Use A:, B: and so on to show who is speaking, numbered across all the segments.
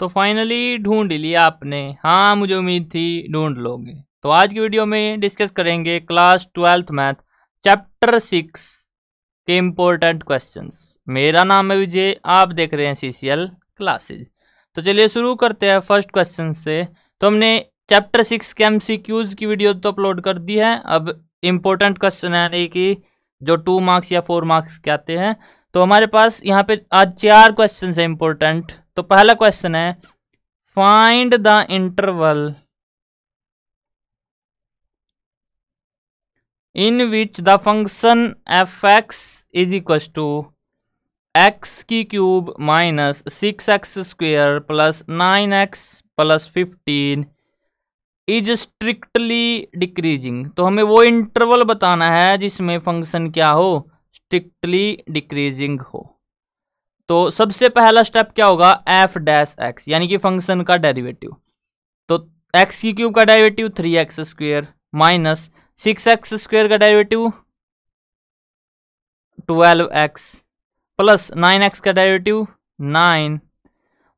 A: तो फाइनली ढूंढ लिया आपने हाँ मुझे उम्मीद थी ढूंढ लोगे तो आज की वीडियो में डिस्कस करेंगे class twelfth math chapter six के इम्पोर्टेंट क्वेश्चंस मेरा नाम है विजय आप देख रहे हैं सी सी एल क्लासेज तो चलिए शुरू करते हैं फर्स्ट क्वेश्चन से तो हमने चैप्टर सिक्स के एम सी क्यूज़ की वीडियो तो अपलोड कर दी है अब इम्पोर्टेंट क्वेश्चन यानी कि जो टू मार्क्स या फोर मार्क्स के आते हैं तो हमारे पास यहाँ पे आज चार क्वेश्चन है इम्पोर्टेंट तो पहला क्वेश्चन है find the interval in which the function f x is equal to x की cube minus six x square plus nine x plus fifteen is strictly decreasing तो हमें वो इंटरवल बताना है जिसमें फंक्शन क्या हो स्ट्रिक्टली डिक्रीजिंग हो तो सबसे पहला स्टेप क्या होगा एफ डैश एक्स यानी कि फंक्शन का डेरिवेटिव तो एक्स की क्यूब का derivative three x square minus six x square का derivative twelve x plus nine x का डेरिवेटिव नाइन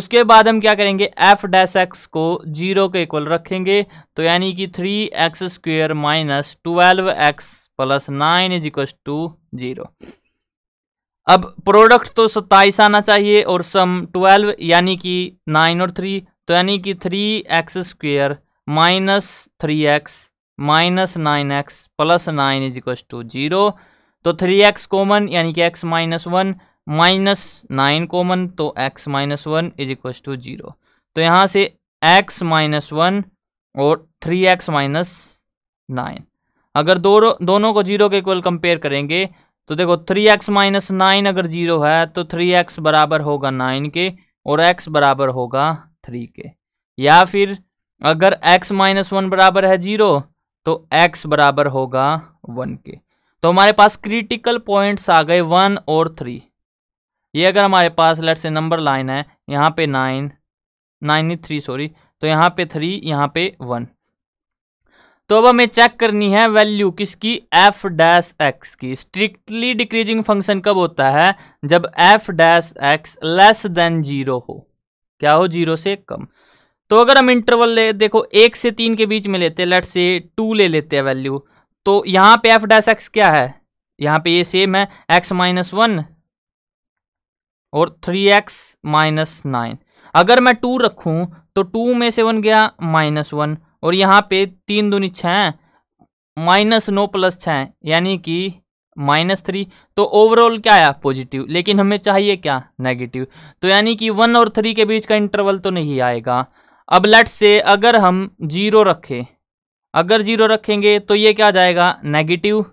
A: उसके बाद हम क्या करेंगे एफ डैश एक्स को जीरो के इक्वल रखेंगे तो यानी कि three x square minus twelve x plus nine is equal to zero अब प्रोडक्ट तो सत्ताईस आना चाहिए और सम ट्वेल्व यानी कि नाइन और थ्री तो यानी कि three x square minus three x minus nine x plus nine is equal to zero तो थ्री एक्स कॉमन यानी कि x minus one minus nine common तो x minus one is equal to zero तो यहाँ से x minus one और three x minus nine अगर दो दोनों को जीरो के इक्वल कंपेयर करेंगे तो देखो थ्री एक्स माइनस नाइन अगर जीरो है तो थ्री एक्स बराबर होगा नाइन के और एक्स बराबर होगा थ्री के या फिर अगर एक्स माइनस वन बराबर है जीरो तो एक्स बराबर होगा वन के तो हमारे पास क्रिटिकल पॉइंट्स आ गए वन और थ्री ये अगर हमारे पास लेट से नंबर लाइन है यहाँ पे नाइन नाइन थ्री सॉरी तो यहाँ पे थ्री यहाँ पे वन तो अब हमें चेक करनी है वैल्यू किसकी एफ डैश एक्स की स्ट्रिक्टली डिक्रीजिंग फंक्शन कब होता है जब f dash x less than zero हो क्या हो जीरो से कम तो अगर हम इंटरवल ले देखो एक से तीन के बीच में लेते लेट से टू ले लेते हैं वैल्यू तो यहाँ पे एफ डैश एक्स क्या है यहाँ पे ये सेम है एक्स माइनस वन और थ्री एक्स माइनस नाइन अगर मैं टू रखूँ तो टू में से वन गया माइनस वन और यहाँ पे तीन दूनी छः माइनस नौ प्लस छः यानी कि माइनस थ्री तो ओवरऑल क्या आया पॉजिटिव लेकिन हमें चाहिए क्या नेगेटिव तो यानी कि वन और थ्री के बीच का इंटरवल तो नहीं आएगा अब लेट से अगर हम जीरो रखें अगर जीरो रखेंगे तो ये क्या जाएगा नेगेटिव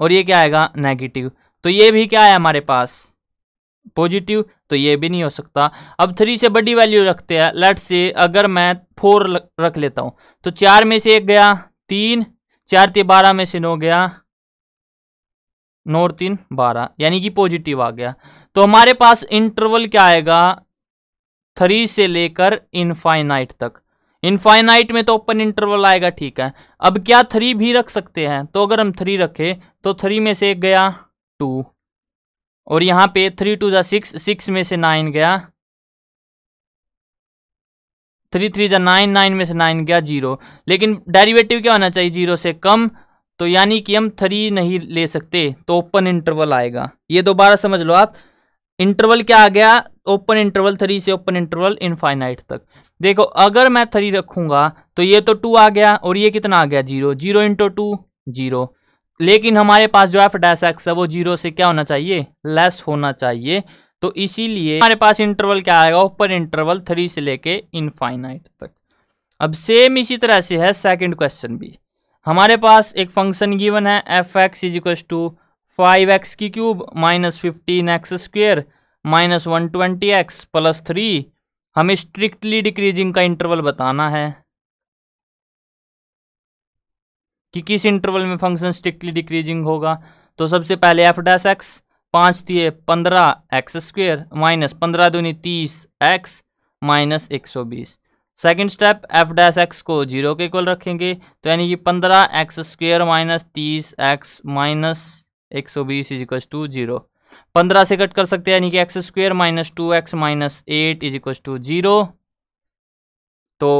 A: और ये क्या आएगा नेगेटिव तो ये भी क्या है हमारे पास पॉजिटिव तो ये भी नहीं हो सकता अब थ्री से बड़ी वैल्यू रखते हैं लेट से अगर मैं फोर रख लेता हूँ तो चार में से एक गया तीन चार ते बारह में से नौ गया नौ तीन बारह यानी कि पॉजिटिव आ गया तो हमारे पास इंटरवल क्या आएगा थ्री से लेकर इनफाइनाइट तक इनफाइनाइट में तो ओपन इंटरवल आएगा ठीक है अब क्या थ्री भी रख सकते हैं तो अगर हम थ्री रखें तो थ्री में से एक गया टू और यहाँ पे थ्री टू ज़ा सिक्स सिक्स में से नाइन गया थ्री थ्री ज़ा नाइन नाइन में से नाइन गया जीरो लेकिन डेरिवेटिव क्या होना चाहिए जीरो से कम तो यानी कि हम थ्री नहीं ले सकते तो ओपन इंटरवल आएगा ये दोबारा समझ लो आप इंटरवल क्या आ गया ओपन इंटरवल थ्री से ओपन इंटरवल इनफाइनाइट तक देखो अगर मैं थ्री रखूंगा तो ये तो टू आ गया और ये कितना आ गया zero zero into two zero लेकिन हमारे पास जो एफ डैश एक्स है वो जीरो से क्या होना चाहिए लेस होना चाहिए तो इसीलिए हमारे पास इंटरवल क्या आएगा ऊपर इंटरवल थ्री से लेके इनफाइनाइट तक अब सेम इसी तरह से है सेकंड क्वेश्चन भी हमारे पास एक फंक्शन गिवन है f x is equals to five x की cube minus fifteen x square minus one twenty x plus three हमें स्ट्रिक्टली डिक्रीजिंग का इंटरवल बताना है कि किस इंटरवल में फंक्शन स्ट्रिक्टली डिक्रीजिंग होगा तो सबसे पहले एफ डैस एक्स पाँच दिए पंद्रह एक्स स्क्वेयर माइनस पंद्रह दूनी तीस एक्स माइनस एक सौ बीस second step f dash x को जीरो के इक्वल रखेंगे तो यानी कि पंद्रह एक्स स्क्वेयर माइनस तीस एक्स माइनस एक सौ बीस इज इक्व टू जीरो पंद्रह से कट कर सकते हैं यानी कि x square minus two x minus eight is equal to zero तो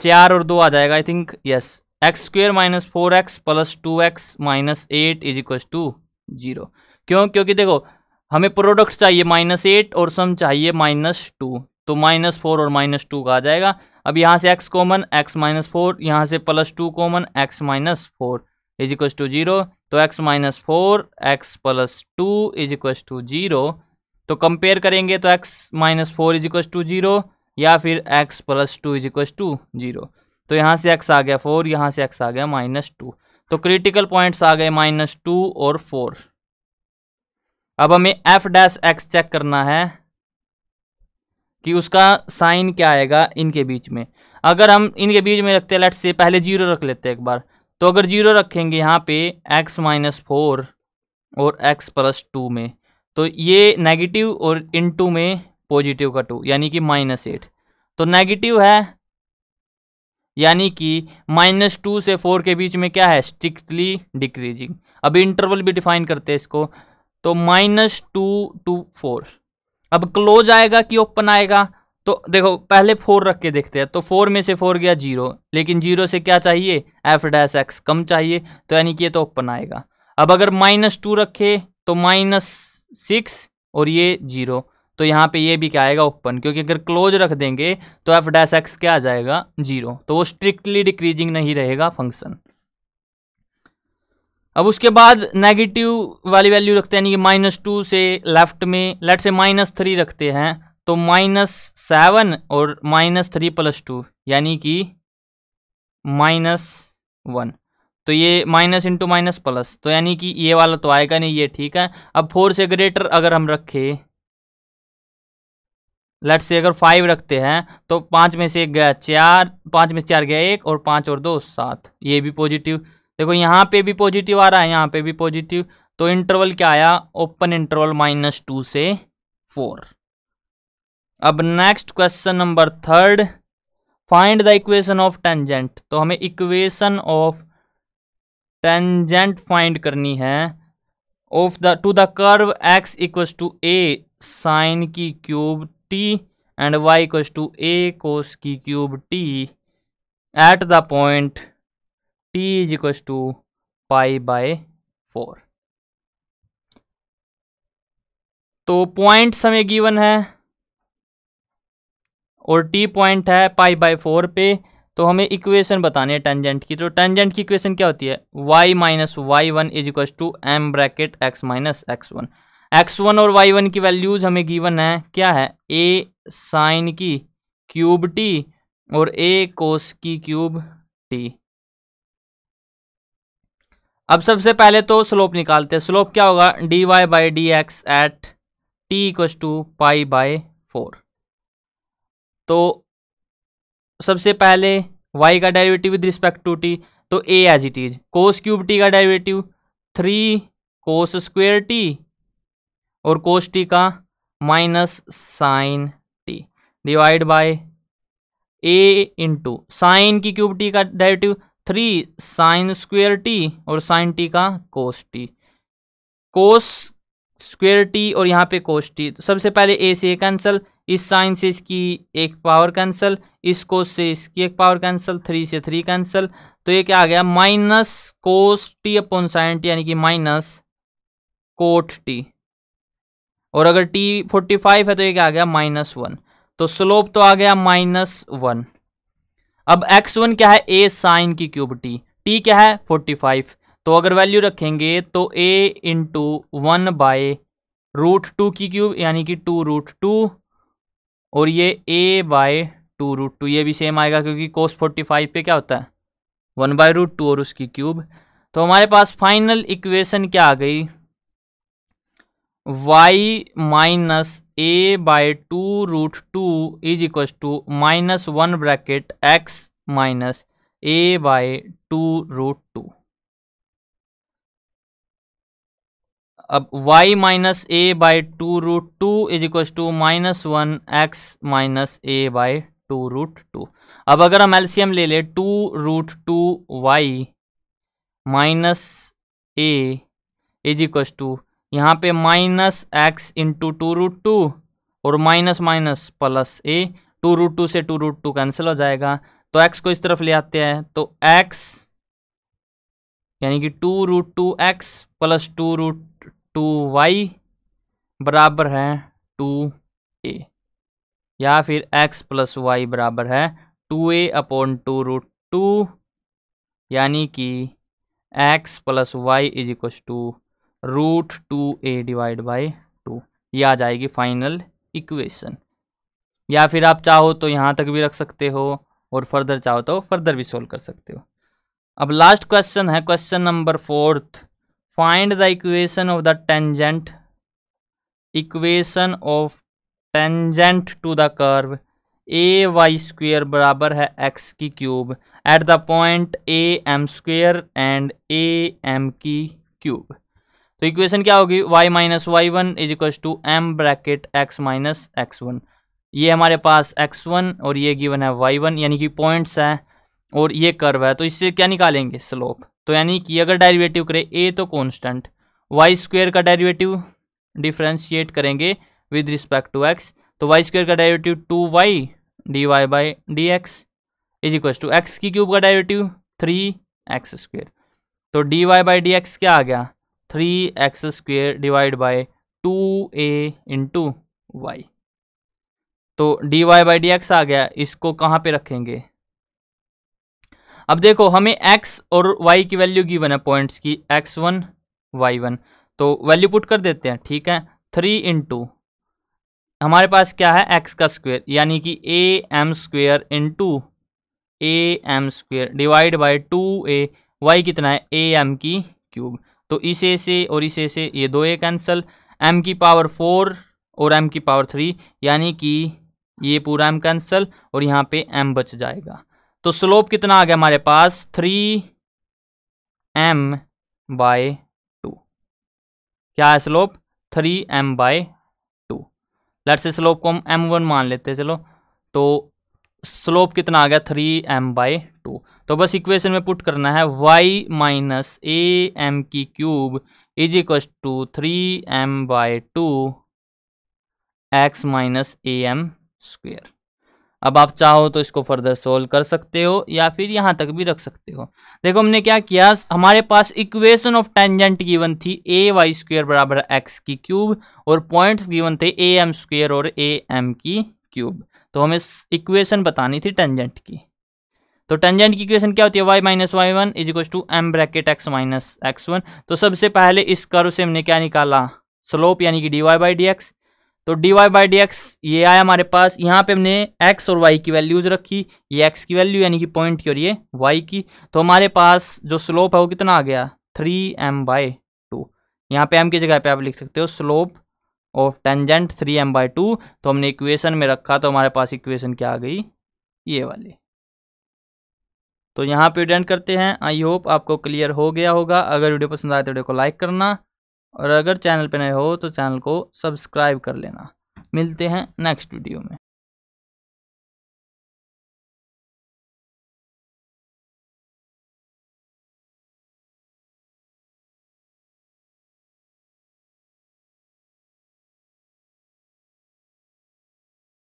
A: चार और दो आ जाएगा I think yes x square minus four x plus two x minus eight is equal to zero क्यों क्योंकि देखो हमें प्रोडक्ट चाहिए माइनस एट और सम चाहिए माइनस टू तो माइनस फोर और माइनस टू का आ जाएगा अब यहाँ से x common x minus four यहाँ से plus two common x minus four is equal to zero तो x minus four x plus two is equal to zero तो कंपेयर करेंगे तो x minus four is equal to zero या फिर x plus two is equal to zero तो यहाँ से x आ गया फोर यहाँ से x आ गया माइनस टू तो क्रिटिकल पॉइंट्स आ गए माइनस टू और फोर अब हमें एफ डैश एक्स चेक करना है कि उसका साइन क्या आएगा इनके बीच में अगर हम इनके बीच में रखते हैं से पहले जीरो रख लेते हैं एक बार तो अगर जीरो रखेंगे यहाँ पे एक्स माइनस फोर और एक्स प्लस टू में तो ये नेगेटिव और इन टू में पॉजिटिव का टू यानी कि माइनस एट तो नेगेटिव है यानी कि माइनस टू से फोर के बीच में क्या है स्ट्रिक्टली डिक्रीजिंग अभी इंटरवल भी डिफाइन करते हैं इसको तो माइनस टू टू फोर अब क्लोज आएगा कि ओपन आएगा तो देखो पहले फोर रख के देखते हैं तो फोर में से फोर गया जीरो लेकिन जीरो से क्या चाहिए एफ डैस एक्स कम चाहिए तो यानी कि ये तो ओपन आएगा अब अगर माइनस टू रखे तो माइनस सिक्स और ये जीरो तो यहाँ पे ये भी क्या आएगा ओपन क्योंकि अगर क्लोज रख देंगे तो एफ डैश एक्स क्या आ जाएगा जीरो तो वो स्ट्रिक्टली डिक्रीजिंग नहीं रहेगा फंक्शन अब उसके बाद नेगेटिव वाली वैल्यू रखते हैं यानी कि माइनस टू से लेफ्ट में लेट से माइनस थ्री रखते हैं तो माइनस सेवन और माइनस थ्री प्लस टू यानी कि माइनस वन तो ये माइनस इंटू माइनस प्लस तो यानी कि ये वाला तो आएगा नहीं ये ठीक है अब फोर से ग्रेटर अगर हम रखें लेट से अगर फाइव रखते हैं तो पाँच में से एक गया चार पाँच में से चार गया एक और पाँच और दो सात ये भी पॉजिटिव देखो यहाँ पे भी पॉजिटिव आ रहा है यहाँ पे भी पॉजिटिव तो इंटरवल क्या आया ओपन इंटरवल माइनस टू से फोर अब next question number third find the equation of tangent तो हमें इक्वेशन ऑफ टेंजेंट फाइंड करनी है of the to the curve x equal to a sine की cube t and y equals to a cos की cube t at the point t is equal to pi by four तो point हमें given है और T point है पाई by four पे तो हमें इक्वेशन बताने है टेंजेंट की तो टेंजेंट की इक्वेशन क्या होती है y minus y one is equal to m bracket x minus x one x one और वाई वन की वैल्यूज हमें गिवन है क्या है ए साइन की क्यूब टी और ए कोस की क्यूब टी अब सबसे पहले तो स्लोप निकालते हैं स्लोप क्या होगा d y by d x at t equals to pi by four तो सबसे पहले वाई का derivative with respect to t तो a as it is cos cube t का derivative three cos square t और cos t का minus sine t divide by a into sine की cube t का derivative three sine square t और sine t का cos t cos square t और यहाँ पे कोस टी तो सबसे पहले ए से कैंसिल इस साइन से इसकी एक पावर कैंसिल इस कोस से इसकी एक पावर कैंसिल थ्री से थ्री कैंसिल तो ये क्या आ गया minus cos t upon sine t यानी कि माइनस कोट टी और अगर टी फोर्टी फाइव है तो ये क्या आ गया माइनस वन तो स्लोप तो आ गया माइनस वन अब एक्स वन क्या है ए साइन की क्यूब टी टी क्या है फोर्टी फाइव तो अगर वैल्यू रखेंगे तो a into one by root two की क्यूब यानी कि टू रूट टू और ये a by two root two ये भी सेम आएगा क्योंकि cos फोर्टी फाइव पे क्या होता है वन बाय रूट टू और उसकी क्यूब तो हमारे पास फाइनल इक्वेशन क्या आ गई y minus a by two root two is equal to minus one bracket x minus a by two root two अब y minus a by two root two is equal to minus one x minus a by two root two अब अगर हम LCM ले लें two root two y minus a is equal to यहाँ पे minus x into two root two और minus minus plus a two root two से two root two cancel हो जाएगा तो एक्स को इस तरफ ले आते हैं तो एक्स यानी कि two root two x plus two root two y बराबर है टू ए या फिर एक्स प्लस वाई बराबर है two a upon two root two यानी कि x plus y is equal to root two a divide by two ये आ जाएगी फाइनल इक्वेशन या फिर आप चाहो तो यहाँ तक भी रख सकते हो और फर्दर चाहो तो फर्दर भी सोल्व कर सकते हो अब लास्ट क्वेश्चन है question number fourth find the equation of the tangent equation of tangent to the curve a y square बराबर है एक्स की cube at the point a m square and a m की cube तो equation क्या होगी y minus y one is equal to m bracket x minus x one ये हमारे पास x one और ये गिवन है वाई वन यानी कि पॉइंट्स है और ये कर्व है तो इससे क्या निकालेंगे स्लोप तो यानी कि अगर डेरिवेटिव करें ए तो कॉन्स्टेंट वाई स्क्वेयर का डेरिवेटिव डिफ्रेंशिएट करेंगे विद रिस्पेक्ट टू एक्स तो वाई स्क्वेयर का derivative two y d y by d x is equal to x की क्यूब का डेरिवेटिव थ्री एक्स स्क्वेयर तो d y by d x क्या आ गया three x square divide by two a into y तो d y by d x आ गया इसको कहाँ पे रखेंगे अब देखो हमें x और y की वैल्यू गिवन है पॉइंट्स की x1 वन वाई वन तो वैल्यू पुट कर देते हैं ठीक है थ्री इंटू हमारे पास क्या है x का स्क्वेयर यानी कि a m square into a m square divide by two a y कितना है ए एम की क्यूब तो इसे से और इसे से ये दो ए कैंसिल एम की पावर फोर और एम की पावर थ्री यानी कि ये पूरा एम कैंसल और यहाँ पे एम बच जाएगा तो स्लोप कितना आ गया हमारे पास थ्री एम बाय टू क्या है slope three m by two let's say slope को हम एम वन मान लेते हैं चलो तो स्लोप कितना आ गया थ्री एम बाय टू तो बस इक्वेशन में पुट करना है वाई माइनस ए एम की cube is equal to three m by two x minus a m square अब आप चाहो तो इसको फर्दर सोल्व कर सकते हो या फिर यहाँ तक भी रख सकते हो देखो हमने क्या किया हमारे पास इक्वेशन ऑफ टेंजेंट गिवन थी ए वाई स्क्वेयर बराबर एक्स की क्यूब और पॉइंट्स गिवन थे ए एम स्क्वेयर और ए एम की क्यूब तो हमें इक्वेशन बतानी थी टेंजेंट की तो टेंजेंट की इक्वेशन क्या होती है y minus y one is equal to m bracket x minus x one तो सबसे पहले इस कर्व से हमने क्या निकाला स्लोप यानी कि d y by d x तो d y by d x ये आया हमारे पास यहाँ पे हमने एक्स और वाई की वैल्यूज रखी ये एक्स की वैल्यू यानी कि पॉइंट की और ये वाई की तो हमारे पास जो स्लोप है वो कितना आ गया थ्री एम बाई टू यहाँ पे एम की जगह पे आप लिख सकते हो slope of tangent three m by two तो हमने इक्वेशन में रखा तो हमारे पास इक्वेशन क्या आ गई ये वाली तो यहाँ पे डेंट करते हैं आई होप आपको क्लियर हो गया होगा अगर वीडियो पसंद आए तो वीडियो को लाइक करना और अगर चैनल पे नए हो तो चैनल को सब्सक्राइब कर लेना मिलते हैं नेक्स्ट वीडियो में